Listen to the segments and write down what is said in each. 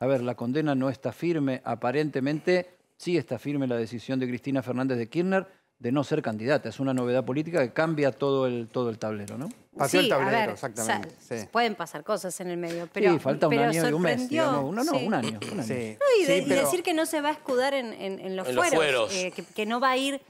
a ver, la condena no está firme, aparentemente sí está firme la decisión de Cristina Fernández de Kirchner de no ser candidata. Es una novedad política que cambia todo el, todo el tablero, ¿no? Pasó tablero, exactamente. Pueden pasar cosas en el medio, pero. Sí, falta un año y un mes. no, no, un año. y, decir que no se va a escudar en, los fueros. Eh, que, no va a ir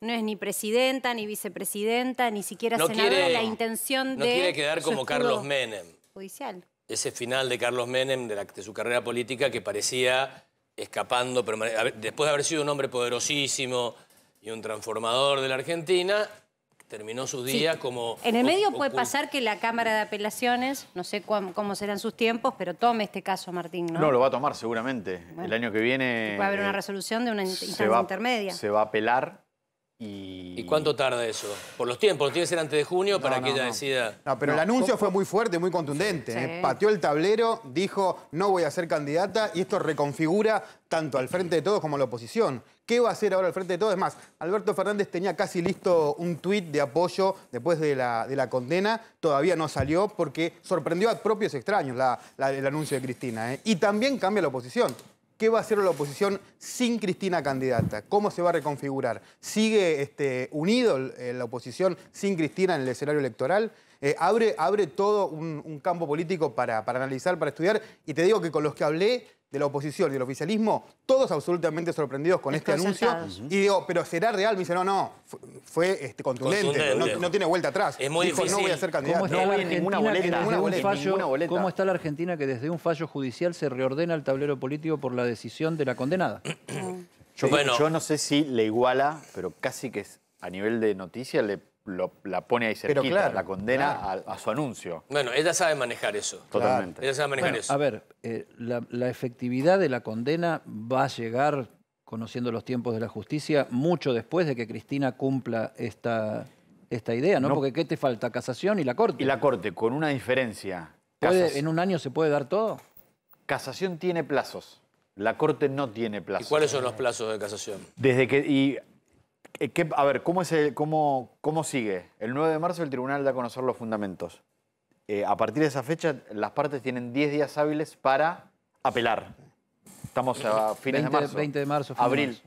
no es ni presidenta, ni vicepresidenta, ni siquiera senadora. la intención de. No quiere quedar como Carlos Menem. Judicial ese final de Carlos Menem, de, su carrera política, que parecía escapando, después de haber sido un hombre poderosísimo y un transformador de la Argentina, terminó sus días como... En el medio puede pasar que la Cámara de Apelaciones, no sé cómo, serán sus tiempos, pero tome este caso, Martín, ¿no? No, lo va a tomar seguramente. el año que viene... Va a haber una eh, resolución de una instancia intermedia. Se va a apelar y... cuánto tarda eso? Por los tiempos, tiene que ser antes de junio para que ella decida. No, pero el anuncio fue muy fuerte, muy contundente. ¿eh? Pateó el tablero, dijo no voy a ser candidata y esto reconfigura tanto al frente de todos como a la oposición. ¿Qué va a hacer ahora al frente de todos? Es más, Alberto Fernández tenía casi listo un tuit de apoyo después de la, condena, todavía no salió porque sorprendió a propios extraños el anuncio de Cristina. ¿eh? Y también cambia la oposición. ¿Qué va a hacer la oposición sin Cristina candidata? ¿Cómo se va a reconfigurar? ¿Sigue este, unido eh, la oposición sin Cristina en el escenario electoral? Eh, abre, abre todo un, campo político para, para, analizar, para estudiar. Y te digo que con los que hablé de la oposición y del oficialismo, todos absolutamente sorprendidos con este anuncio. Y digo, pero ¿será real? Me dice, no, no, fue, este, contundente, No, tiene vuelta atrás. no voy a ser candidato. ¿Cómo está no, la ninguna boleta, ninguna ¿Cómo está la Argentina que desde un fallo judicial se reordena el tablero político por la decisión de la condenada? Yo, yo, no sé si le iguala, pero casi que es a nivel de noticia le la pone ahí cerquita, la condena a, su anuncio. Bueno, ella sabe manejar eso. Totalmente. Ella sabe manejar eso. A ver, eh, la, efectividad de la condena va a llegar, conociendo los tiempos de la justicia, mucho después de que Cristina cumpla esta, esta idea, ¿no? Porque ¿qué te falta? Casación y la Corte. Y la Corte, con una diferencia. ¿En un año se puede dar todo? Casación tiene plazos. La Corte no tiene plazos. ¿Y cuáles son los plazos de casación? Desde que... Eh, a ver, ¿cómo, es cómo, ¿cómo sigue? El 9 de marzo el tribunal da a conocer los fundamentos. Eh, a partir de esa fecha, las partes tienen 10 días hábiles para apelar. Estamos a fines de marzo. 20 de marzo. Abril.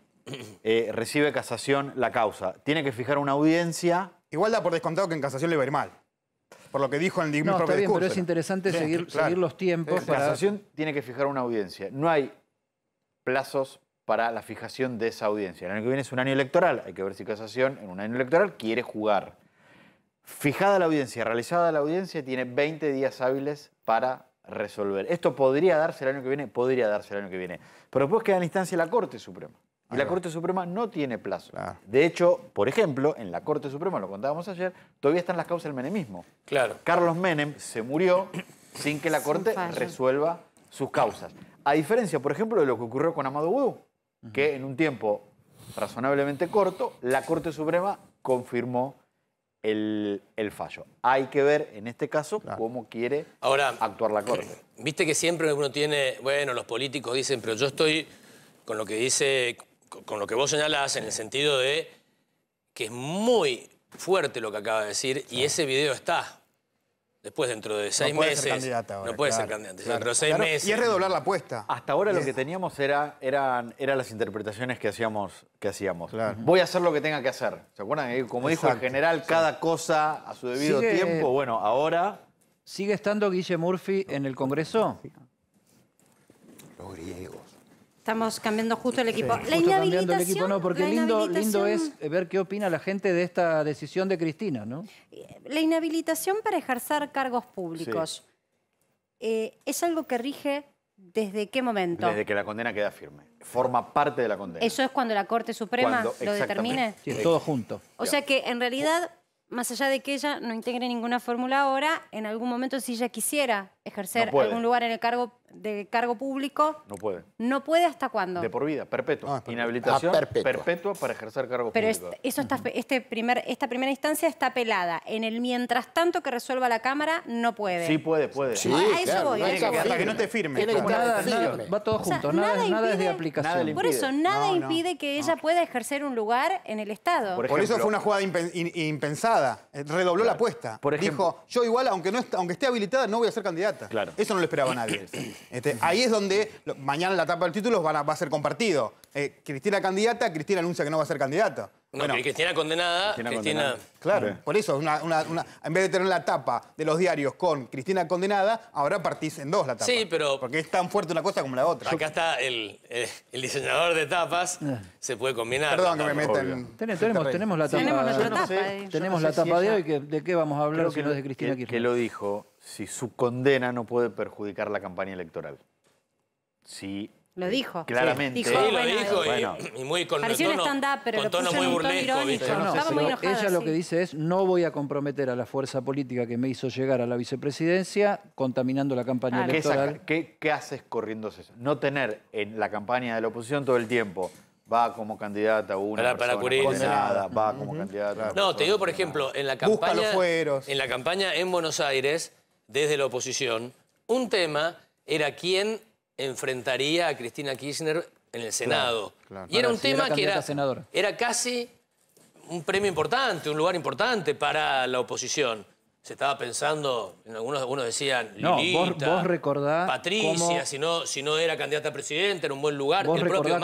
Eh, recibe casación la causa. Tiene que fijar una audiencia. Igual da por descontado que en casación le va a ir mal. Por lo que dijo en el no, Pero es interesante seguir, seguir, los tiempos. En casación tiene que fijar una audiencia. No hay plazos para la fijación de esa audiencia. El año que viene es un año electoral, hay que ver si Casación en un año electoral quiere jugar. Fijada la audiencia, realizada la audiencia, tiene 20 días hábiles para resolver. Esto podría darse el año que viene, podría darse el año que viene. Pero después queda en instancia la Corte Suprema. Y la Corte Suprema no tiene plazo. De hecho, por ejemplo, en la Corte Suprema, lo contábamos ayer, todavía están las causas del menemismo. Claro. Carlos Menem se murió sin que la Corte resuelva sus causas. A diferencia, por ejemplo, de lo que ocurrió con Amado Boudou que en un tiempo razonablemente corto, la Corte Suprema confirmó el, fallo. Hay que ver en este caso cómo quiere actuar la Corte. Eh, viste que siempre uno tiene, bueno, los políticos dicen, pero yo estoy con lo que dice, con lo que vos señalás, en el sentido de que es muy fuerte lo que acaba de decir y ese video está. Después, dentro de seis meses no Puede ser ahora, no puede ser candidata. Dentro de seis meses. Y es redoblar la apuesta. Hasta ahora lo que teníamos era, eran, eran las interpretaciones que hacíamos. Que hacíamos. Voy a hacer lo que tenga que hacer. ¿Se acuerdan? Como dijo el general, cada cosa a su debido tiempo. Bueno, ahora. ¿Sigue estando Guille Murphy en el Congreso? Los griegos. Estamos cambiando justo el equipo. la inhabilitación... no, porque lindo, es ver qué opina la gente de esta decisión de Cristina, ¿no? Eh, la inhabilitación para ejercer cargos públicos eh, es algo que rige desde qué momento. Desde que la condena queda firme. Forma parte de la condena. Eso es cuando la Corte Suprema lo determine. Sí, todo junto. O sea que en realidad, más allá de que ella no integre ninguna fórmula ahora, en algún momento si ella quisiera ejercer algún lugar en el cargo de cargo público. No puede. No puede hasta cuándo. De por vida, perpetua. Ah, Inhabilitación ah, perpetua. para ejercer cargo público. Pero eso está, este primer, esta primera instancia está pelada En el mientras tanto que resuelva la Cámara, no puede. Sí puede, puede. eso voy. hasta que no te firme. Nada, va todo junto, nada, impide, de aplicación. por eso, nada impide que ella pueda ejercer un lugar en el Estado. Por, eso fue una jugada impensada. Eh, redobló la apuesta. Por Dijo, yo igual, aunque, no, aunque esté habilitada, no voy a ser candidata. Claro. Eso no lo esperaba nadie. Este, ahí es donde mañana la tapa del título va a ser compartido. Eh, Cristina candidata, Cristina anuncia que no va a ser candidata. bueno, Cristina condenada, Cristina... Claro, mm. por eso, en vez de tener la tapa de los diarios con Cristina condenada, ahora partís en dos la tapa. Sí, pero... Porque es tan fuerte una cosa como la otra. Acá está el, diseñador de tapas, eh. se puede combinar. Perdón que me meten... Tenemos, la tapa, tenemos la tapa de hoy, ¿de qué vamos a hablar que, no es de Cristina Que lo dijo si su condena no puede perjudicar la campaña electoral. Si lo eh, dijo. Claramente. Sí, dijo, lo dijo Y, muy con tono, con tono muy burlesco. ella lo que dice es, no voy a comprometer a la fuerza política que me hizo llegar a la vicepresidencia contaminando la campaña electoral. ¿Qué, haces corriendo eso? No tener en la campaña de la oposición todo el tiempo va como candidata una para, para persona va como No, te digo, por ejemplo, en la campaña... En la campaña en Buenos Aires desde la oposición, un tema era quién enfrentaría a Cristina Kirchner en el Senado. Y era un tema que era, era casi un premio importante, un lugar importante para la oposición. Se estaba pensando, algunos, decían, no, Lilita, Patricia, si, no, si no era candidata a presidente, era un buen lugar, vos propio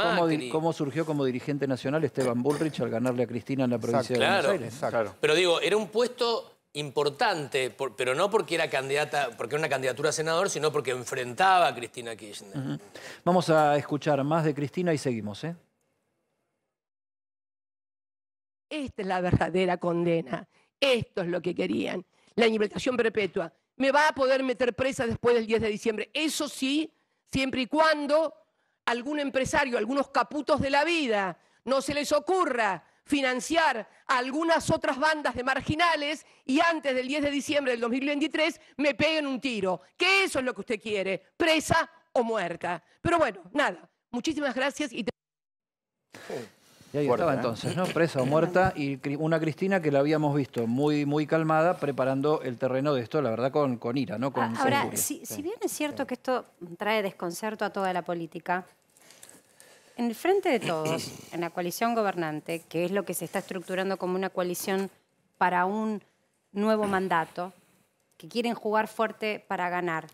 Cómo, surgió como dirigente nacional Esteban Bullrich al ganarle a Cristina en la provincia de Buenos claro, Aires. Exacto. Pero digo, era un puesto importante, pero no porque era candidata, porque era una candidatura a senador, sino porque enfrentaba a Cristina Kirchner. Vamos a escuchar más de Cristina y seguimos, ¿eh? Esta es la verdadera condena. Esto es lo que querían. La inhabilitación perpetua. Me va a poder meter presa después del 10 de diciembre. Eso sí, siempre y cuando algún empresario, algunos caputos de la vida, no se les ocurra financiar a algunas otras bandas de marginales y antes del 10 de diciembre del 2023 me peguen un tiro. Que eso es lo que usted quiere, presa o muerta. Pero bueno, nada, muchísimas gracias y... Te... ahí estaba ¿eh? entonces, ¿no? Presa o muerta. Y una Cristina que la habíamos visto muy, muy calmada, preparando el terreno de esto, la verdad, con, con ira, ¿no? Ah, ahora, si, si, bien es cierto que esto trae desconcerto a toda la política, en el frente de todos, en la coalición gobernante, que es lo que se está estructurando como una coalición para un nuevo mandato, que quieren jugar fuerte para ganar,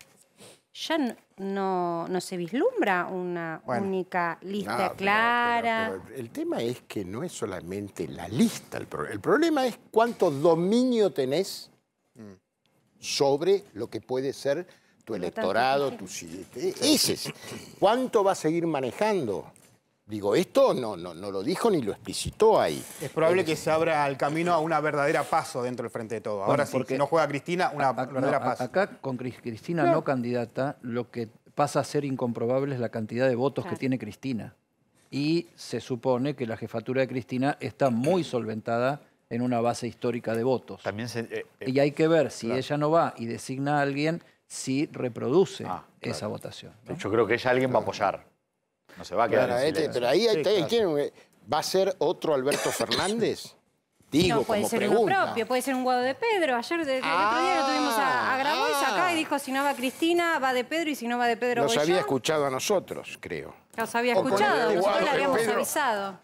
ya no, se vislumbra una única lista clara. el tema es que no es solamente la lista el problema. es cuánto dominio tenés sobre lo que puede ser tu electorado, tu... E-, ese es. ¿Cuánto va a seguir manejando? Digo, esto no, no, no lo dijo ni lo explicitó ahí. Es probable eh, que se abra el camino a una verdadera paso dentro del frente de todo. Ahora, sí, porque si no juega Cristina, una verdadera paso. Acá, con Cristina no. candidata, lo que pasa a ser incomprobable es la cantidad de votos que tiene Cristina. Y se supone que la jefatura de Cristina está muy solventada en una base histórica de votos. También eh, eh, y hay que ver si ella no va y designa a alguien, si reproduce ah, esa votación. Yo creo que ella alguien va a apoyar. No se va a quedar este, pero, ahí, sí, va a ser otro Alberto Fernández. Digo, no, puede ser pregunta. propio, puede ser un guado de Pedro. Ayer, de, el otro día lo tuvimos a, a Grabois ah. acá y dijo si no va Cristina, va de Pedro y si no va de Pedro Nos había escuchado a nosotros, creo. Nos había escuchado, nosotros le habíamos avisado.